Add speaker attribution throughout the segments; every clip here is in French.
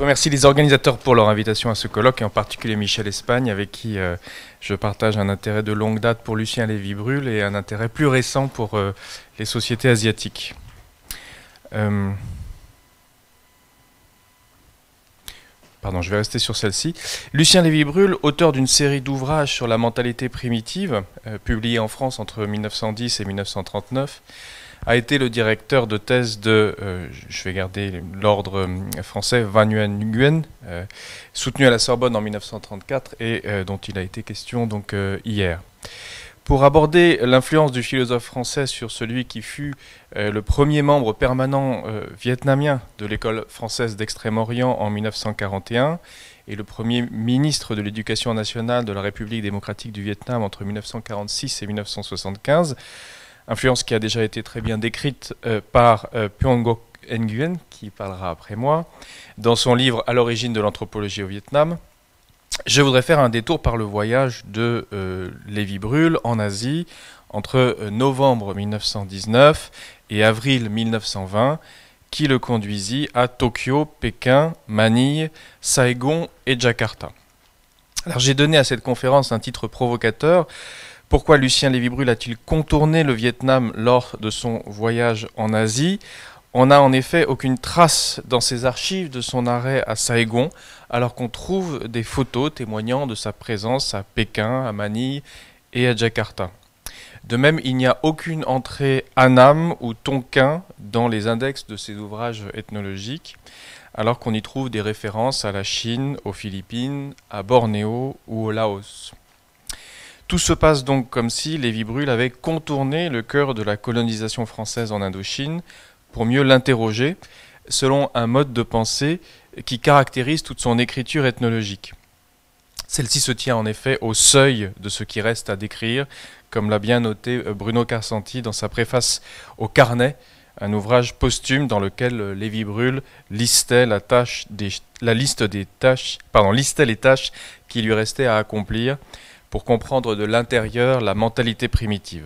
Speaker 1: Je remercie les organisateurs pour leur invitation à ce colloque et en particulier
Speaker 2: Michel Espagne avec qui euh, je partage un intérêt de longue date pour Lucien Lévy-Brulle et un intérêt plus récent pour euh, les sociétés asiatiques. Euh, pardon, je vais rester sur celle-ci. Lucien Lévy-Brulle, auteur d'une série d'ouvrages sur la mentalité primitive, publiée en France entre 1910 et 1939, a été le directeur de thèse de, euh, je vais garder l'ordre euh, français, Van Nguyen, euh, soutenu à la Sorbonne en 1934 et dont il a été question donc hier. Pour aborder l'influence du philosophe français sur celui qui fut le premier membre permanent vietnamien de l'école française d'Extrême-Orient en 1941 et le premier ministre de l'Éducation nationale de la République démocratique du Vietnam entre 1946 et 1975, influence qui a déjà été très bien décrite euh, par euh, Pyongok Nguyen, qui parlera après moi, dans son livre À l'origine de l'anthropologie au Vietnam. Je voudrais faire un détour par le voyage de euh, Lévi Brul en Asie entre novembre 1919 et avril 1920, qui le conduisit à Tokyo, Pékin, Manille, Saigon et Jakarta. Alors j'ai donné à cette conférence un titre provocateur pourquoi Lucien Lévy-Brulle a-t-il contourné le Vietnam lors de son voyage en Asie On n'a en effet aucune trace dans ses archives de son arrêt à Saigon, alors qu'on trouve des photos témoignant de sa présence à Pékin, à Manille et à Jakarta. De même, il n'y a aucune entrée Annam ou Tonkin dans les index de ses ouvrages ethnologiques, alors qu'on y trouve des références à la Chine, aux Philippines, à Bornéo ou au Laos. Tout se passe donc comme si Lévi brulle avait contourné le cœur de la colonisation française en Indochine pour mieux l'interroger selon un mode de pensée qui caractérise toute son écriture ethnologique. Celle-ci se tient en effet au seuil de ce qui reste à décrire, comme l'a bien noté euh, Bruno Carsanti dans sa préface au Carnet, un ouvrage posthume dans lequel euh, Lévi Brûle listait la liste des tâches, pardon, listait les tâches qui lui restaient à accomplir pour comprendre de l'intérieur la mentalité primitive.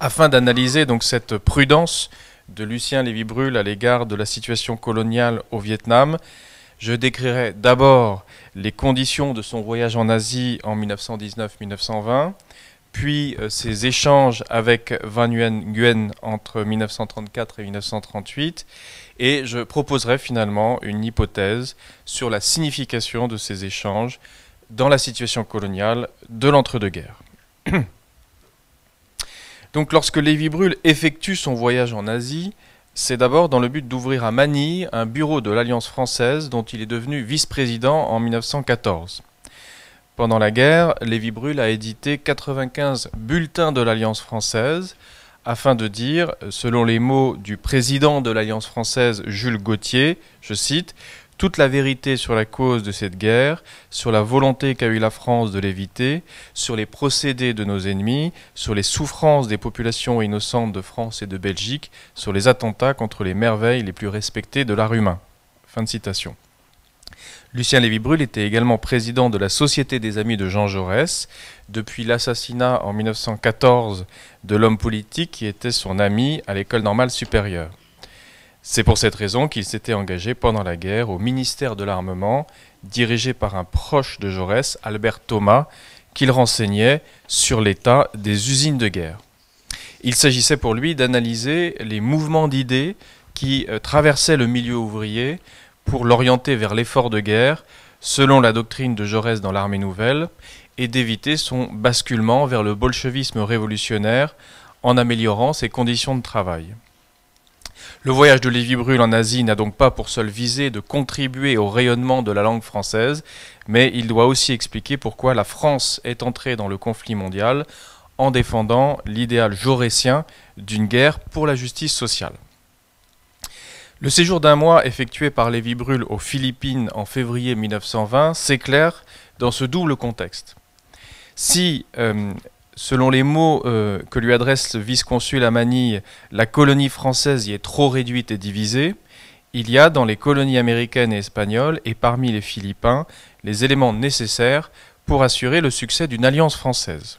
Speaker 2: Afin d'analyser donc cette prudence de Lucien Lévy-Brulle à l'égard de la situation coloniale au Vietnam, je décrirai d'abord les conditions de son voyage en Asie en 1919-1920, puis euh, ses échanges avec Van Nguyen entre 1934 et 1938, et je proposerai finalement une hypothèse sur la signification de ces échanges dans la situation coloniale de l'entre-deux-guerres. Donc lorsque Lévi Brûle effectue son voyage en Asie, c'est d'abord dans le but d'ouvrir à Manille un bureau de l'Alliance française dont il est devenu vice-président en 1914. Pendant la guerre, Lévi Brûle a édité 95 bulletins de l'Alliance française afin de dire, selon les mots du président de l'Alliance française Jules Gauthier, je cite, toute la vérité sur la cause de cette guerre, sur la volonté qu'a eue la France de l'éviter, sur les procédés de nos ennemis, sur les souffrances des populations innocentes de France et de Belgique, sur les attentats contre les merveilles les plus respectées de l'art humain. Fin de citation. Lucien Lévy-Brulle était également président de la Société des Amis de Jean Jaurès, depuis l'assassinat en 1914 de l'homme politique qui était son ami à l'école normale supérieure. C'est pour cette raison qu'il s'était engagé pendant la guerre au ministère de l'armement, dirigé par un proche de Jaurès, Albert Thomas, qu'il renseignait sur l'état des usines de guerre. Il s'agissait pour lui d'analyser les mouvements d'idées qui euh, traversaient le milieu ouvrier pour l'orienter vers l'effort de guerre, selon la doctrine de Jaurès dans l'armée nouvelle, et d'éviter son basculement vers le bolchevisme révolutionnaire en améliorant ses conditions de travail. Le voyage de Lévi Brûle en Asie n'a donc pas pour seule visée de contribuer au rayonnement de la langue française, mais il doit aussi expliquer pourquoi la France est entrée dans le conflit mondial en défendant l'idéal jaurétien d'une guerre pour la justice sociale. Le séjour d'un mois effectué par Lévi Brûle aux Philippines en février 1920 s'éclaire dans ce double contexte. Si euh, Selon les mots euh, que lui adresse le vice-consul à Manille, la colonie française y est trop réduite et divisée. Il y a dans les colonies américaines et espagnoles, et parmi les Philippins, les éléments nécessaires pour assurer le succès d'une alliance française.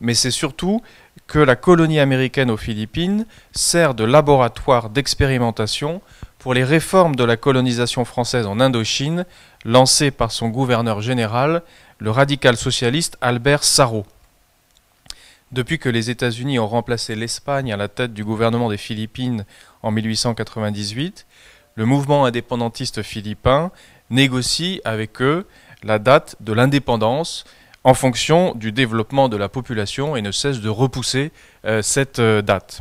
Speaker 2: Mais c'est surtout que la colonie américaine aux Philippines sert de laboratoire d'expérimentation pour les réformes de la colonisation française en Indochine lancées par son gouverneur général, le radical socialiste Albert Sarrault. Depuis que les États-Unis ont remplacé l'Espagne à la tête du gouvernement des Philippines en 1898, le mouvement indépendantiste philippin négocie avec eux la date de l'indépendance en fonction du développement de la population et ne cesse de repousser euh, cette euh, date.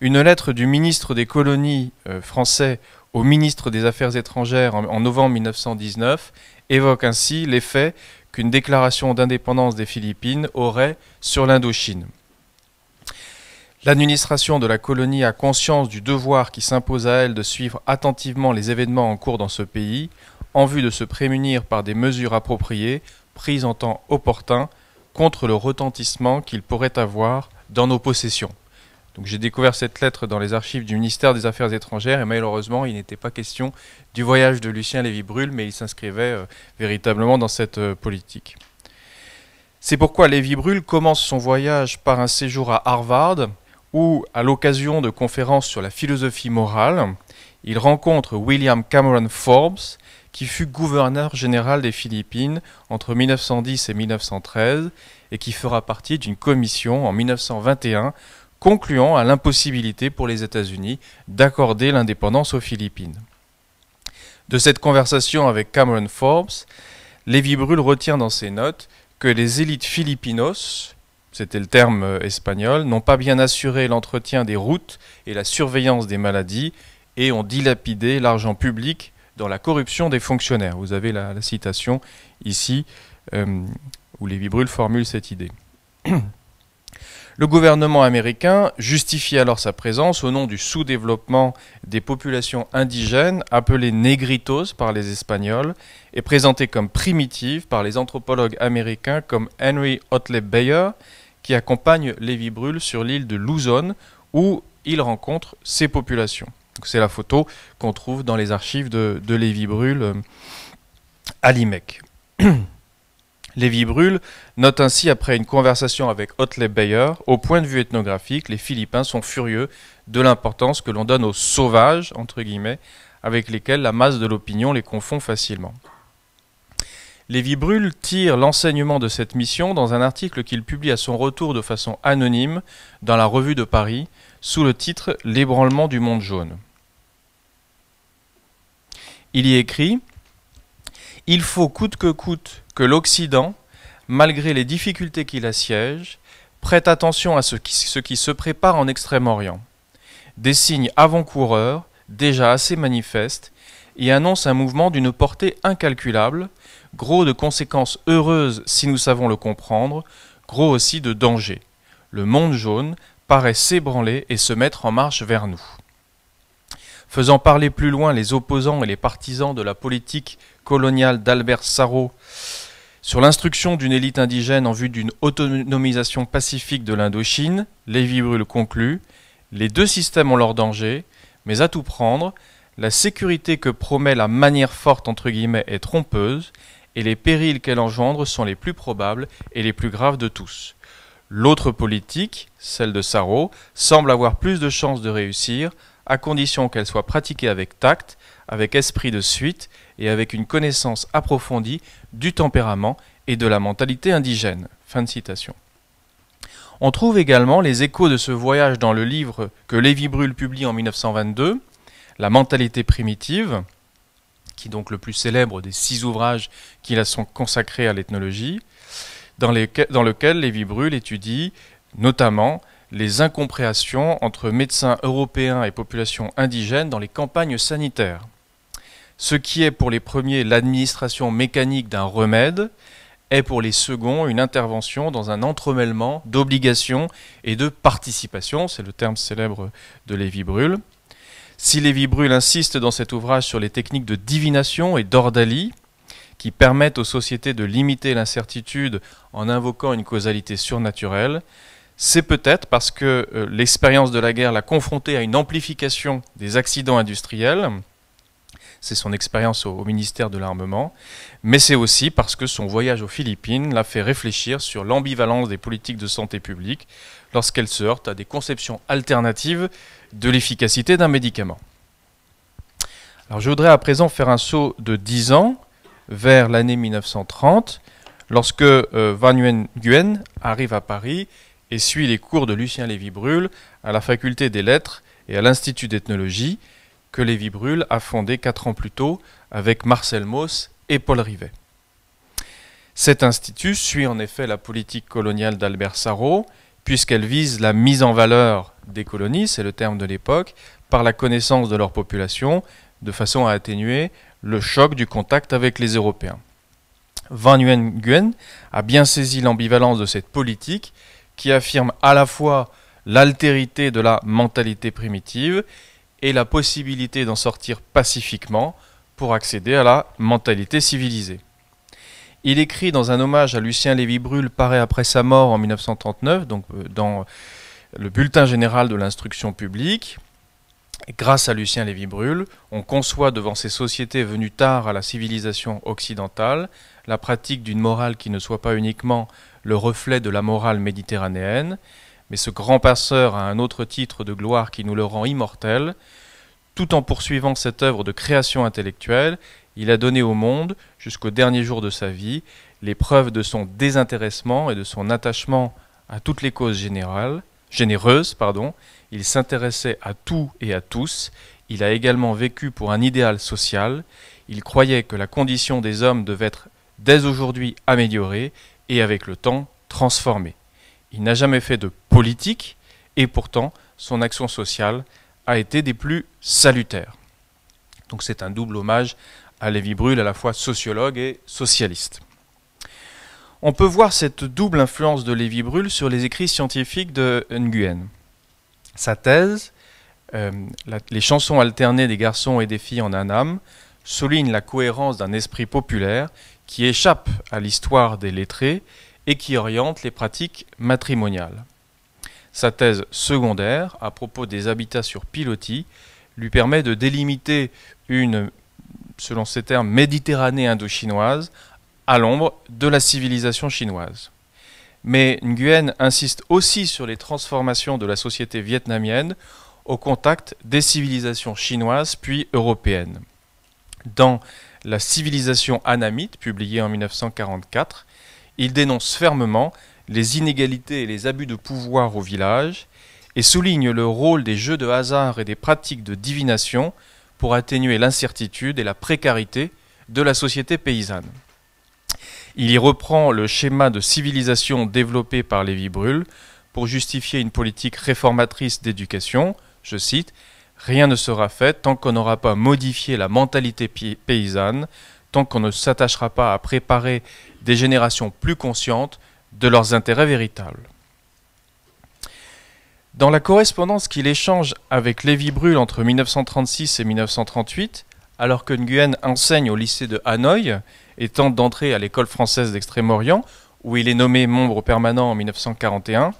Speaker 2: Une lettre du ministre des colonies euh, français au ministre des Affaires étrangères en, en novembre 1919 évoque ainsi l'effet qu'une déclaration d'indépendance des Philippines aurait sur l'Indochine. L'administration de la colonie a conscience du devoir qui s'impose à elle de suivre attentivement les événements en cours dans ce pays, en vue de se prémunir par des mesures appropriées, prises en temps opportun, contre le retentissement qu'il pourrait avoir dans nos possessions j'ai découvert cette lettre dans les archives du ministère des Affaires étrangères et malheureusement il n'était pas question du voyage de Lucien Lévy-Brulle mais il s'inscrivait euh, véritablement dans cette euh, politique. C'est pourquoi Lévy-Brulle commence son voyage par un séjour à Harvard où à l'occasion de conférences sur la philosophie morale, il rencontre William Cameron Forbes qui fut gouverneur général des Philippines entre 1910 et 1913 et qui fera partie d'une commission en 1921 concluant à l'impossibilité pour les États-Unis d'accorder l'indépendance aux Philippines. De cette conversation avec Cameron Forbes, Lévi Brull retient dans ses notes que les élites philippinos, c'était le terme euh, espagnol, n'ont pas bien assuré l'entretien des routes et la surveillance des maladies et ont dilapidé l'argent public dans la corruption des fonctionnaires. Vous avez la, citation ici euh, où Lévi Brull formule cette idée. Le gouvernement américain justifie alors sa présence au nom du sous-développement des populations indigènes, appelées négritos par les Espagnols, et présentées comme primitives par les anthropologues américains comme Henry Otley Bayer, qui accompagne Lévi Brul sur l'île de Luzon, où il rencontre ces populations. C'est la photo qu'on trouve dans les archives de, de Lévi euh, à l'IMEC. Lévi Brûle note ainsi après une conversation avec Otley Bayer, au point de vue ethnographique, les Philippins sont furieux de l'importance que l'on donne aux sauvages, entre guillemets, avec lesquels la masse de l'opinion les confond facilement. Lévi Brûle tire l'enseignement de cette mission dans un article qu'il publie à son retour de façon anonyme dans la Revue de Paris sous le titre L'ébranlement du monde jaune. Il y écrit Il faut coûte que coûte que l'Occident, malgré les difficultés qui l'assiègent, prête attention à ce qui, se prépare en Extrême-Orient. Des signes avant-coureurs, déjà assez manifestes, et annoncent un mouvement d'une portée incalculable, gros de conséquences heureuses si nous savons le comprendre, gros aussi de dangers. Le monde jaune paraît s'ébranler et se mettre en marche vers nous. Faisant parler plus loin les opposants et les partisans de la politique coloniale d'Albert Sarrault sur l'instruction d'une élite indigène en vue d'une autonomisation pacifique de l'Indochine, Lévi Brûle conclut Les deux systèmes ont leurs dangers, mais à tout prendre, la sécurité que promet la manière forte entre guillemets est trompeuse, et les périls qu'elle engendre sont les plus probables et les plus graves de tous. L'autre politique, celle de Sarro, semble avoir plus de chances de réussir à condition qu'elle soit pratiquée avec tact, avec esprit de suite et avec une connaissance approfondie du tempérament et de la mentalité indigène. Fin de citation. On trouve également les échos de ce voyage dans le livre que Lévi Brulle publie en 1922, La mentalité primitive, qui est donc le plus célèbre des six ouvrages qui la sont consacrés à l'ethnologie, dans, dans, lequel Lévi Brulle étudie notamment les incompréhensions entre médecins européens et populations indigènes dans les campagnes sanitaires. Ce qui est pour les premiers l'administration mécanique d'un remède est pour les seconds une intervention dans un entremêlement d'obligations et de participation, c'est le terme célèbre de Lévi-Brulle. Si Lévi-Brulle insiste dans cet ouvrage sur les techniques de divination et d'ordalie, qui permettent aux sociétés de limiter l'incertitude en invoquant une causalité surnaturelle, c'est peut-être parce que euh, l'expérience de la guerre l'a confronté à une amplification des accidents industriels. C'est son expérience au, ministère de l'Armement. Mais c'est aussi parce que son voyage aux Philippines l'a fait réfléchir sur l'ambivalence des politiques de santé publique lorsqu'elle se heurte à des conceptions alternatives de l'efficacité d'un médicament. Alors je voudrais à présent faire un saut de 10 ans vers l'année 1930, lorsque euh, Van Nguyen arrive à Paris et suit les cours de Lucien Lévy-Brulle à la faculté des lettres et à l'Institut d'ethnologie que Lévy-Brulle a fondé quatre ans plus tôt avec Marcel Mauss et Paul Rivet. Cet institut suit en effet la politique coloniale d'Albert Sarrault, puisqu'elle vise la mise en valeur des colonies, c'est le terme de l'époque, par la connaissance de leur population, de façon à atténuer le choc du contact avec les Européens. Van Nguyen a bien saisi l'ambivalence de cette politique qui affirme à la fois l'altérité de la mentalité primitive et la possibilité d'en sortir pacifiquement pour accéder à la mentalité civilisée. Il écrit dans un hommage à Lucien Lévy-Brulle, paraît après sa mort en 1939, donc euh, dans le Bulletin général de l'instruction publique. Grâce à Lucien Lévy-Brulle, on conçoit devant ces sociétés venues tard à la civilisation occidentale la pratique d'une morale qui ne soit pas uniquement le reflet de la morale méditerranéenne, mais ce grand passeur a un autre titre de gloire qui nous le rend immortel. Tout en poursuivant cette œuvre de création intellectuelle, il a donné au monde, jusqu'au dernier jour de sa vie, les preuves de son désintéressement et de son attachement à toutes les causes générales, généreuses. Pardon. Il s'intéressait à tout et à tous. Il a également vécu pour un idéal social. Il croyait que la condition des hommes devait être dès aujourd'hui améliorée et avec le temps transformé. Il n'a jamais fait de politique et pourtant son action sociale a été des plus salutaires. Donc c'est un double hommage à Lévi-Brulle, à la fois sociologue et socialiste. On peut voir cette double influence de Lévi-Brulle sur les écrits scientifiques de Nguyen. Sa thèse, euh, les chansons alternées des garçons et des filles en un âme », souligne la cohérence d'un esprit populaire qui échappe à l'histoire des lettrés et qui oriente les pratiques matrimoniales. Sa thèse secondaire, à propos des habitats sur pilotis, lui permet de délimiter une, selon ses termes, Méditerranée indo-chinoise à l'ombre de la civilisation chinoise. Mais Nguyen insiste aussi sur les transformations de la société vietnamienne au contact des civilisations chinoises puis européennes. Dans la civilisation anamite, publiée en 1944. Il dénonce fermement les inégalités et les abus de pouvoir au village et souligne le rôle des jeux de hasard et des pratiques de divination pour atténuer l'incertitude et la précarité de la société paysanne. Il y reprend le schéma de civilisation développé par Lévi Brulle pour justifier une politique réformatrice d'éducation, je cite, Rien ne sera fait tant qu'on n'aura pas modifié la mentalité paysanne, tant qu'on ne s'attachera pas à préparer des générations plus conscientes de leurs intérêts véritables. Dans la correspondance qu'il échange avec Lévi Brûle entre 1936 et 1938, alors que Nguyen enseigne au lycée de Hanoï et tente d'entrer à l'école française d'Extrême-Orient, où il est nommé membre permanent en 1941,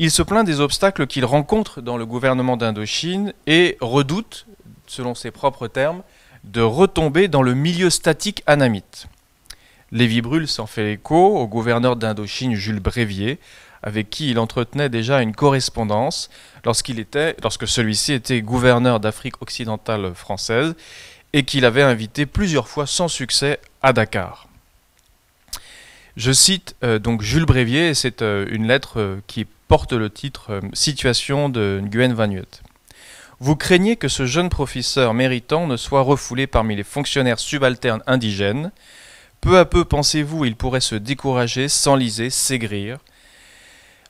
Speaker 2: il se plaint des obstacles qu'il rencontre dans le gouvernement d'Indochine et redoute, selon ses propres termes, de retomber dans le milieu statique anamite. Lévi Brulle s'en fait l'écho au gouverneur d'Indochine Jules Brévier, avec qui il entretenait déjà une correspondance lorsqu'il était, lorsque celui-ci était gouverneur d'Afrique occidentale française et qu'il avait invité plusieurs fois sans succès à Dakar. Je cite euh, donc Jules Brévier, c'est euh, une lettre euh, qui qui porte le titre euh, Situation de Nguyen Van huet Vous craignez que ce jeune professeur méritant ne soit refoulé parmi les fonctionnaires subalternes indigènes. Peu à peu, pensez-vous, il pourrait se décourager, s'enliser, s'aigrir.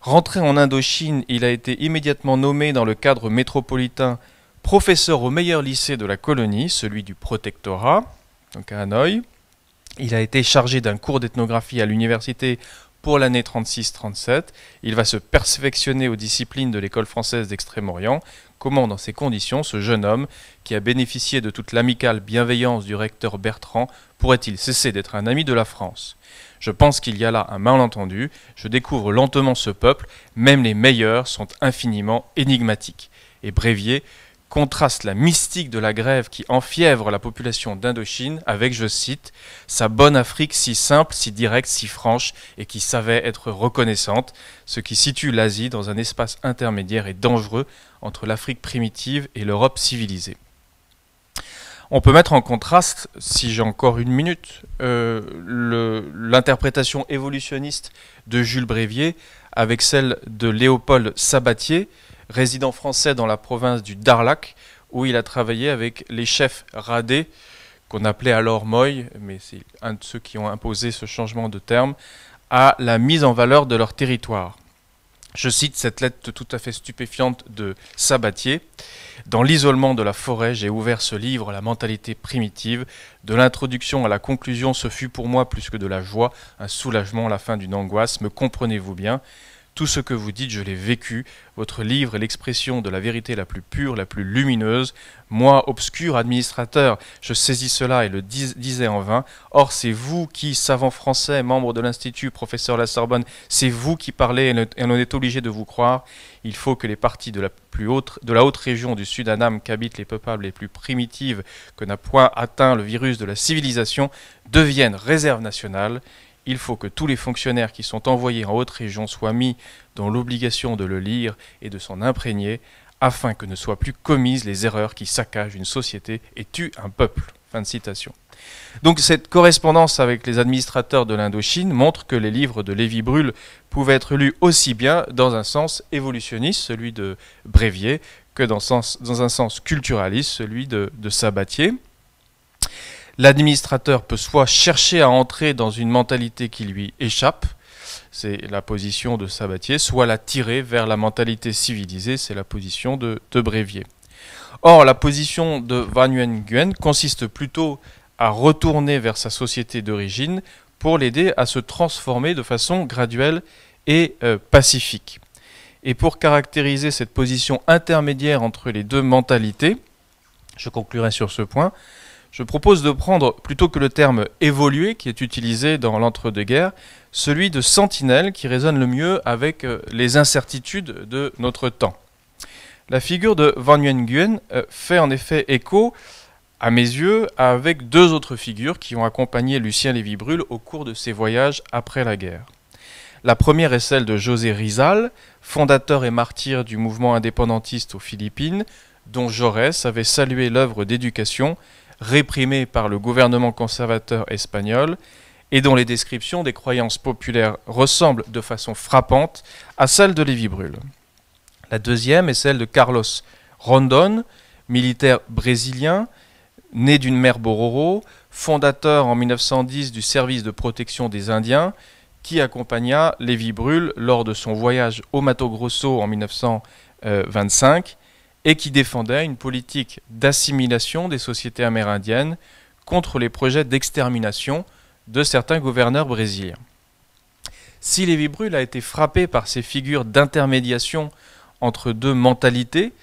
Speaker 2: Rentré en Indochine, il a été immédiatement nommé dans le cadre métropolitain professeur au meilleur lycée de la colonie, celui du protectorat, donc à Hanoï. Il a été chargé d'un cours d'ethnographie à l'université pour l'année 36-37. Il va se perfectionner aux disciplines de l'école française d'Extrême-Orient. Comment, dans ces conditions, ce jeune homme, qui a bénéficié de toute l'amicale bienveillance du recteur Bertrand, pourrait-il cesser d'être un ami de la France Je pense qu'il y a là un malentendu. Je découvre lentement ce peuple. Même les meilleurs sont infiniment énigmatiques. Et Brévier contraste la mystique de la grève qui enfièvre la population d'Indochine avec, je cite, sa bonne Afrique si simple, si directe, si franche et qui savait être reconnaissante, ce qui situe l'Asie dans un espace intermédiaire et dangereux entre l'Afrique primitive et l'Europe civilisée. On peut mettre en contraste, si j'ai encore une minute, euh, l'interprétation évolutionniste de Jules Brévier avec celle de Léopold Sabatier, résident français dans la province du Darlac, où il a travaillé avec les chefs radés, qu'on appelait alors Moy, mais c'est un de ceux qui ont imposé ce changement de terme, à la mise en valeur de leur territoire. Je cite cette lettre tout à fait stupéfiante de Sabatier. Dans l'isolement de la forêt, j'ai ouvert ce livre la mentalité primitive. De l'introduction à la conclusion, ce fut pour moi plus que de la joie, un soulagement à la fin d'une angoisse. Me comprenez-vous bien tout ce que vous dites, je l'ai vécu. Votre livre est l'expression de la vérité la plus pure, la plus lumineuse. Moi, obscur administrateur, je saisis cela et le disais en vain. Or, c'est vous qui, savant français, membre de l'Institut, professeur de la Sorbonne, c'est vous qui parlez et on est obligé de vous croire. Il faut que les parties de la, plus haute, de la haute région du sud Anam qu'habitent les peuples les plus primitives que n'a point atteint le virus de la civilisation deviennent réserve nationale il faut que tous les fonctionnaires qui sont envoyés en haute région soient mis dans l'obligation de le lire et de s'en imprégner afin que ne soient plus commises les erreurs qui saccagent une société et tuent un peuple. Fin de citation. Donc cette correspondance avec les administrateurs de l'Indochine montre que les livres de Lévi Brulle pouvaient être lus aussi bien dans un sens évolutionniste, celui de Brévier, que dans, un sens culturaliste, celui de, de Sabatier. L'administrateur peut soit chercher à entrer dans une mentalité qui lui échappe, c'est la position de Sabatier, soit la tirer vers la mentalité civilisée, c'est la position de, de Brévier. Or, la position de Van Guen consiste plutôt à retourner vers sa société d'origine pour l'aider à se transformer de façon graduelle et euh, pacifique. Et pour caractériser cette position intermédiaire entre les deux mentalités, je conclurai sur ce point, je propose de prendre, plutôt que le terme évolué » qui est utilisé dans l'entre-deux-guerres, celui de sentinelle qui résonne le mieux avec euh, les incertitudes de notre temps. La figure de Van Nguyen euh, fait en effet écho, à mes yeux, avec deux autres figures qui ont accompagné Lucien Lévy-Brulle au cours de ses voyages après la guerre. La première est celle de José Rizal, fondateur et martyr du mouvement indépendantiste aux Philippines, dont Jaurès avait salué l'œuvre d'éducation réprimée par le gouvernement conservateur espagnol et dont les descriptions des croyances populaires ressemblent de façon frappante à celles de Lévi Brûle. La deuxième est celle de Carlos Rondon, militaire brésilien, né d'une mère Bororo, fondateur en 1910 du service de protection des Indiens, qui accompagna Lévi Brûle lors de son voyage au Mato Grosso en 1925 et qui défendait une politique d'assimilation des sociétés amérindiennes contre les projets d'extermination de certains gouverneurs brésiliens. Si Lévi Brûle a été frappé par ces figures d'intermédiation entre deux mentalités,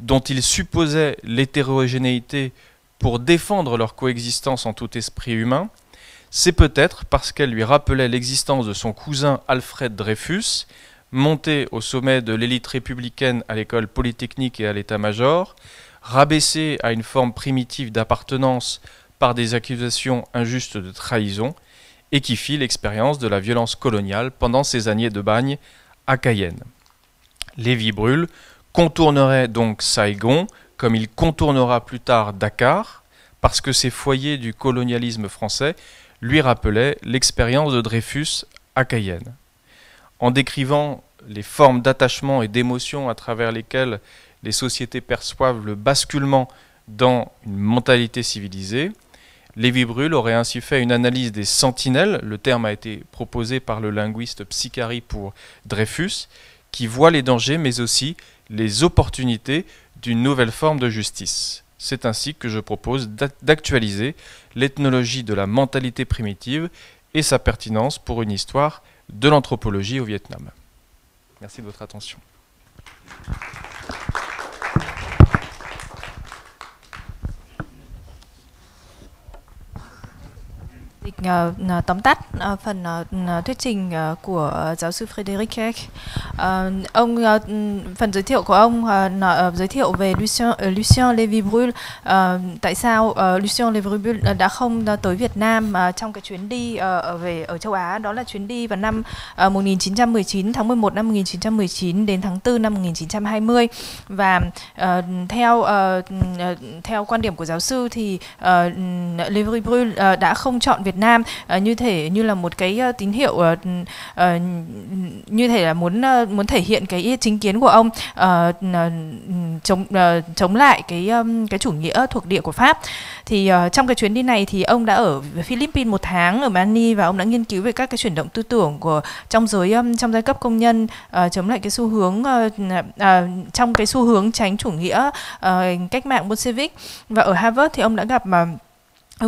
Speaker 2: dont il supposait l'hétérogénéité pour défendre leur coexistence en tout esprit humain, c'est peut-être parce qu'elle lui rappelait l'existence de son cousin Alfred Dreyfus, monté au sommet de l'élite républicaine à l'école polytechnique et à l'état-major, rabaissé à une forme primitive d'appartenance par des accusations injustes de trahison, et qui fit l'expérience de la violence coloniale pendant ses années de bagne à Cayenne. Lévi Brûle contournerait donc Saigon, comme il contournera plus tard Dakar, parce que ces foyers du colonialisme français lui rappelaient l'expérience de Dreyfus à Cayenne en décrivant les formes d'attachement et d'émotion à travers lesquelles les sociétés perçoivent le basculement dans une mentalité civilisée. Lévi brulle aurait ainsi fait une analyse des sentinelles, le terme a été proposé par le linguiste Psychari pour Dreyfus, qui voit les dangers mais aussi les opportunités d'une nouvelle forme de justice. C'est ainsi que je propose d'actualiser l'ethnologie de la mentalité primitive et sa pertinence pour une histoire de l'anthropologie au Vietnam. Merci de votre attention.
Speaker 1: dịch uh, tóm tắt uh, phần uh, thuyết trình uh, của giáo sư Frederick Keck. Uh, ông uh, phần giới thiệu của ông uh, uh, giới thiệu về Lucien, uh, Lucien Lévy Brul. Uh, tại sao uh, Lucien levy Brul đã không uh, tới Việt Nam uh, trong cái chuyến đi uh, về ở châu Á? Đó là chuyến đi vào năm uh, 1919 tháng 11 năm 1919 đến tháng 4 năm 1920 và uh, theo uh, theo quan điểm của giáo sư thì uh, ừ, Lévy Brul uh, đã không chọn Việt Việt Nam uh, như thể như là một cái uh, tín hiệu uh, uh, như thể là muốn uh, muốn thể hiện cái chính kiến của ông uh, uh, chống uh, chống lại cái um, cái chủ nghĩa thuộc địa của Pháp. Thì uh, trong cái chuyến đi này thì ông đã ở Philippines một tháng ở Mani và ông đã nghiên cứu về các cái chuyển động tư tưởng của trong giới um, trong giai cấp công nhân uh, chống lại cái xu hướng uh, uh, trong cái xu hướng tránh chủ nghĩa uh, cách mạng Bolshevik và ở Harvard thì ông đã gặp mà uh, À,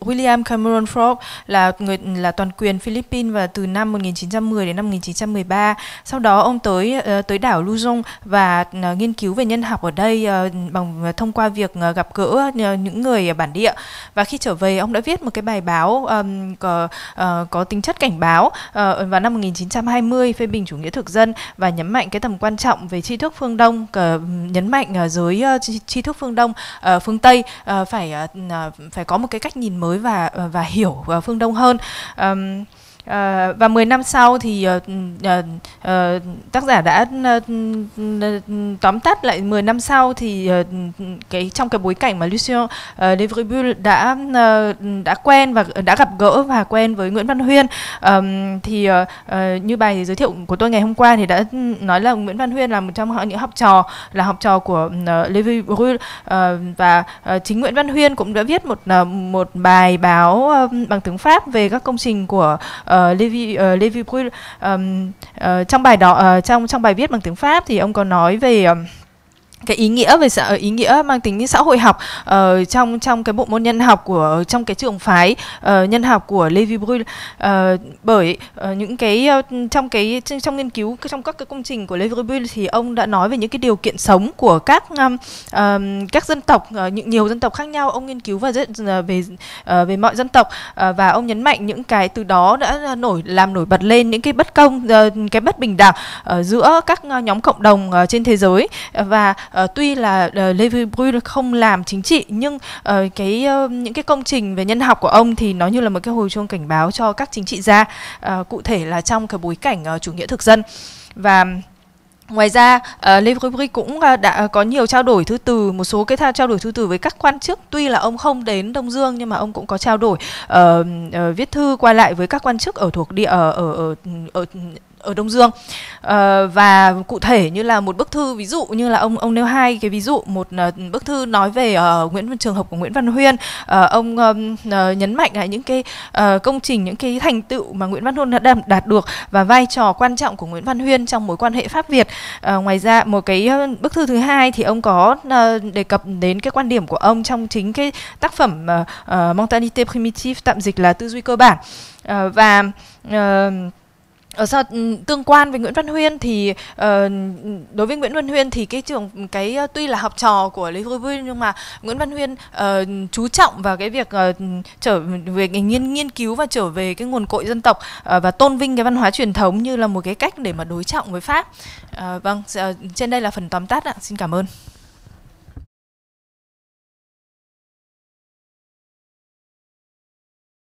Speaker 1: William, Cameron Frog là người là toàn quyền Philippines và từ năm 1910 đến năm 1913. Sau đó ông tới ờ, tới đảo Luzon và ờ, nghiên cứu về nhân học ở đây ờ, bằng thông qua việc gặp gỡ những người bản địa. Và khi trở về ông đã viết một cái bài báo um, có uh, có tính chất cảnh báo uh, vào năm 1920 phê bình chủ nghĩa thực dân và nhấn mạnh cái tầm quan trọng về tri thức phương Đông, nhấn mạnh giới tri thức phương Đông, phương Tây phải phải có một cái cách nhìn mới và và hiểu phương Đông hơn. Um, Ờ, và 10 năm sau thì uh, uh, uh, tác giả đã uh, tóm tắt lại 10 năm sau thì uh, cái trong cái bối cảnh mà Lucien uh, Devribul đã uh, đã quen và đã gặp gỡ và quen với Nguyễn Văn Huyên um, thì uh, uh, như bài giới thiệu của tôi ngày hôm qua thì đã nói là Nguyễn Văn Huyên là một trong những học trò là học trò của uh, Levi uh, và uh, chính Nguyễn Văn Huyên cũng đã viết một uh, một bài báo uh, bằng tiếng Pháp về các công trình của uh, Ờ, Levi uh, Levi Brühl um, uh, trong bài đó uh, trong trong bài viết bằng tiếng Pháp thì ông có nói về um, cái ý nghĩa về xã, ờ, ý nghĩa mang tính xã hội học uh, trong trong cái bộ môn nhân học của ờ, trong cái trường phái uh, nhân học của Levi Brühl uh, bởi uh, những cái trong cái trong, trong nghiên cứu trong các cái công trình của Levi Brühl thì ông đã nói về những cái điều kiện sống của các um, các dân tộc uh, những nhiều dân tộc khác nhau ông nghiên cứu và rất uh, về uh, về mọi dân tộc uh, và ông nhấn mạnh những cái từ đó đã nổi làm nổi bật lên những cái bất công uh, cái bất bình đẳng uh, giữa các nhóm cộng đồng uh, trên thế giới uh, và uh, tuy là uh, Levi Brühl không làm chính trị nhưng uh, cái uh, những cái công trình về nhân học của ông thì nó như là một cái hồi chuông cảnh báo cho các chính trị gia uh, cụ thể là trong cái bối cảnh uh, chủ nghĩa thực dân và Ngoài ra, uh, Lev Rubrik cũng uh, đã có nhiều trao đổi thư từ, một số cái trao đổi thư từ với các quan chức. Tuy là ông không đến Đông Dương nhưng mà ông cũng có trao đổi, uh, uh, viết thư qua lại với các quan chức ở thuộc địa ở ở, ở, ở ở Đông Dương à, và cụ thể như là một bức thư ví dụ như là ông ông nêu hai cái ví dụ một uh, bức thư nói về uh, Nguyễn Văn Trường hợp của Nguyễn Văn Huyên uh, ông um, uh, nhấn mạnh lại à, những cái uh, công trình những cái thành tựu mà Nguyễn Văn Huyên đã đạt, đạt được và vai trò quan trọng của Nguyễn Văn Huyên trong mối quan hệ Pháp Việt uh, ngoài ra một cái uh, bức thư thứ hai thì ông có uh, đề cập đến cái quan điểm của ông trong chính cái tác phẩm uh, uh, Mentalité primitive tạm dịch là tư duy cơ bản uh, và uh, ở ờ, sao ừ, tương quan với Nguyễn Văn Huyên thì uh, đối với Nguyễn Văn Huyên thì cái trường cái uh, tuy là học trò của Lý Khôi Vui nhưng mà Nguyễn Văn Huyên uh, chú trọng vào cái việc uh, trở về nghiên nghiên cứu và trở về cái nguồn cội dân tộc uh, và tôn vinh cái văn hóa truyền thống như là một cái cách để mà đối trọng với Pháp. Uh, vâng, uh, trên đây là phần tóm tắt ạ. Xin cảm ơn.